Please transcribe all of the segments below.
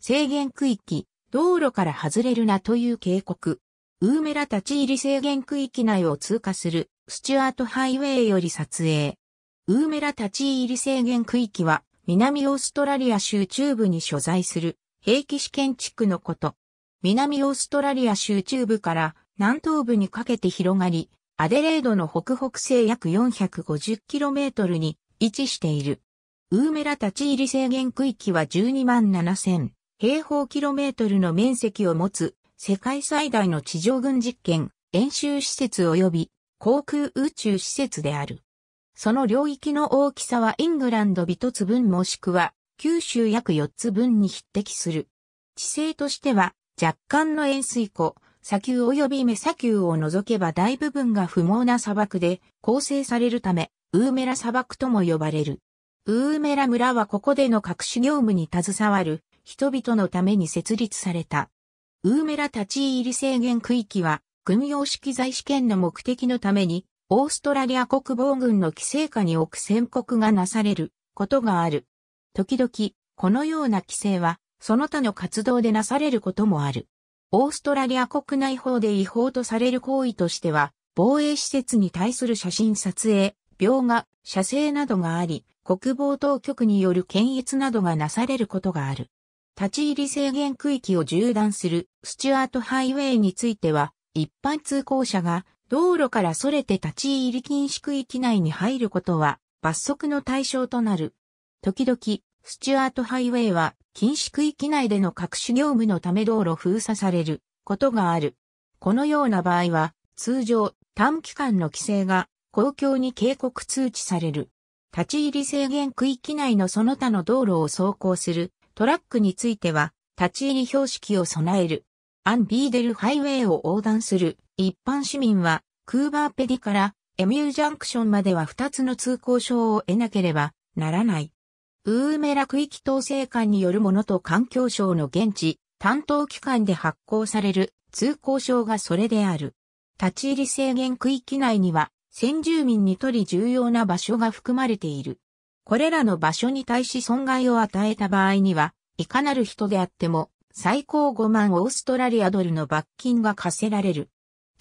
制限区域、道路から外れるなという警告。ウーメラ立ち入り制限区域内を通過するスチュアートハイウェイより撮影。ウーメラ立ち入り制限区域は南オーストラリア州中部に所在する兵器試験地区のこと。南オーストラリア州中部から南東部にかけて広がり、アデレードの北北西約 450km に位置している。ウーメラ立ち入り制限区域は12万7000平方キロメートルの面積を持つ世界最大の地上軍実験、演習施設及び航空宇宙施設である。その領域の大きさはイングランド一つ分もしくは九州約四つ分に匹敵する。地勢としては若干の塩水湖、砂丘及び目砂丘を除けば大部分が不毛な砂漠で構成されるため、ウーメラ砂漠とも呼ばれる。ウーメラ村はここでの各種業務に携わる人々のために設立された。ウーメラ立ち入り制限区域は、軍用式在試験の目的のために、オーストラリア国防軍の規制下に置く宣告がなされることがある。時々、このような規制は、その他の活動でなされることもある。オーストラリア国内法で違法とされる行為としては、防衛施設に対する写真撮影、描画、写生などがあり、国防当局による検閲などがなされることがある。立ち入り制限区域を縦断するスチュアートハイウェイについては、一般通行者が道路から逸れて立ち入り禁止区域内に入ることは罰則の対象となる。時々、スチュアートハイウェイは禁止区域内での各種業務のため道路封鎖されることがある。このような場合は、通常短期間の規制が公共に警告通知される。立ち入り制限区域内のその他の道路を走行するトラックについては、立ち入り標識を備える。アンビーデルハイウェイを横断する一般市民は、クーバーペディからエミュージャンクションまでは2つの通行証を得なければならない。ウーメラ区域統制官によるものと環境省の現地、担当機関で発行される通行証がそれである。立ち入り制限区域内には、先住民にとり重要な場所が含まれている。これらの場所に対し損害を与えた場合には、いかなる人であっても、最高5万オーストラリアドルの罰金が課せられる。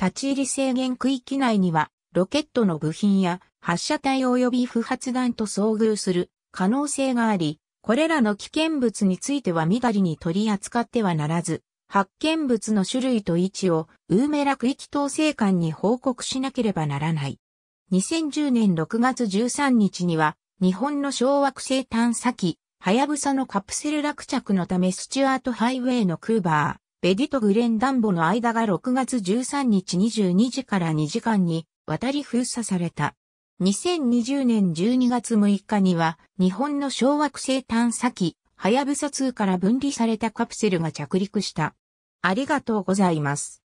立ち入り制限区域内には、ロケットの部品や発射体及び不発弾と遭遇する可能性があり、これらの危険物については緑だりに取り扱ってはならず、発見物の種類と位置をウーメラ区域統制官に報告しなければならない。2010年6月13日には日本の小惑星探査機、はやぶさのカプセル落着のためスチュアートハイウェイのクーバー、ベディとグレンダンボの間が6月13日22時から2時間に渡り封鎖された。2020年12月6日には日本の小惑星探査機、はやぶさ2から分離されたカプセルが着陸した。ありがとうございます。